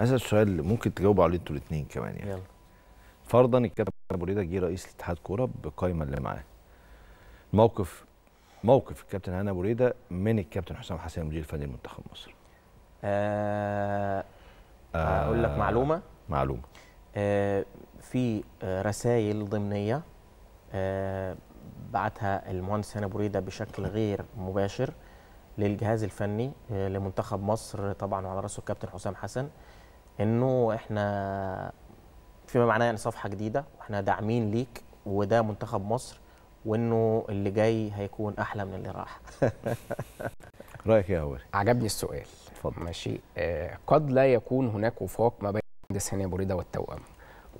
اسال سؤال ممكن تجاوبوا عليه انتوا الاثنين كمان يعني يلا فرضا الكابتن ابو ريده جه رئيس الاتحاد كوره بالقايمه اللي معاه موقف موقف الكابتن هاني ابو ريده من الكابتن حسام حسين مدير الفني لمنتخب مصر أه اقول آه، لك معلومه معلومه أه في رسائل ضمنيه أه بعتها المهندس هاني ابو ريده بشكل غير مباشر للجهاز الفني آه، لمنتخب مصر طبعا وعلى راسه الكابتن حسام حسن انه احنا فيما معناه يعني صفحه جديده واحنا داعمين ليك وده منتخب مصر وانه اللي جاي هيكون احلى من اللي راح رايك إيه يا اول عجبني السؤال اتفضل ماشي آه، قد لا يكون هناك وفاق ما بين مهندس هاني ريده والتوأم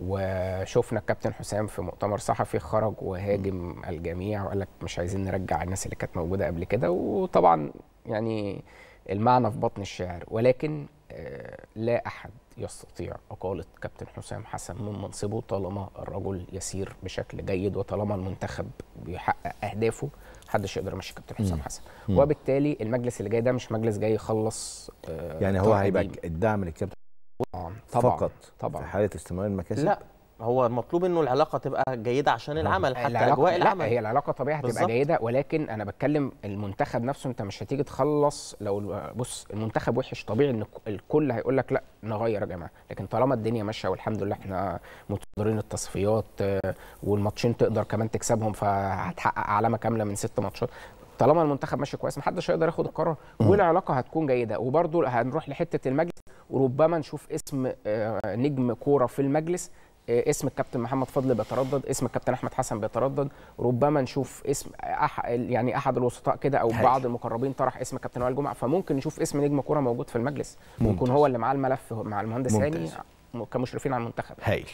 وشفنا الكابتن حسام في مؤتمر صحفي خرج وهاجم الجميع وقال لك مش عايزين نرجع الناس اللي كانت موجوده قبل كده وطبعا يعني المعنى في بطن الشعر ولكن آه، لا احد يستطيع اقاله كابتن حسام حسن من منصبه طالما الرجل يسير بشكل جيد وطالما المنتخب بيحقق اهدافه محدش يقدر يمشي كابتن حسام حسن مم. وبالتالي المجلس اللي جاي ده مش مجلس جاي يخلص آه يعني هو هيبقى الدعم للكابتن آه، طبعا فقط طبعا في حاله استمرار المكاسب لا هو المطلوب انه العلاقه تبقى جيده عشان العمل حتى العلاقة اجواء العمل لا هي العلاقه طبيعي هتبقى جيده ولكن انا بتكلم المنتخب نفسه انت مش هتيجي تخلص لو بص المنتخب وحش طبيعي ان الكل هيقول لك لا نغير يا جماعه لكن طالما الدنيا ماشيه والحمد لله احنا متصدرين التصفيات آه، والماتشين تقدر كمان تكسبهم فهتحقق علامه كامله من ست ماتشات طالما المنتخب ماشي كويس محدش هيقدر ياخد القرار والعلاقه هتكون جيده وبرده هنروح لحته المجلس وربما نشوف اسم آه، نجم كوره في المجلس إيه، اسم الكابتن محمد فضل بيتردد اسم الكابتن احمد حسن بيتردد ربما نشوف اسم أح يعني احد الوسطاء كده او هاي. بعض المقربين طرح اسم كابتن وائل جمعه فممكن نشوف اسم نجم كوره موجود في المجلس ممكن هو اللي معاه الملف مع المهندس هاني كمشرفين على المنتخب هايل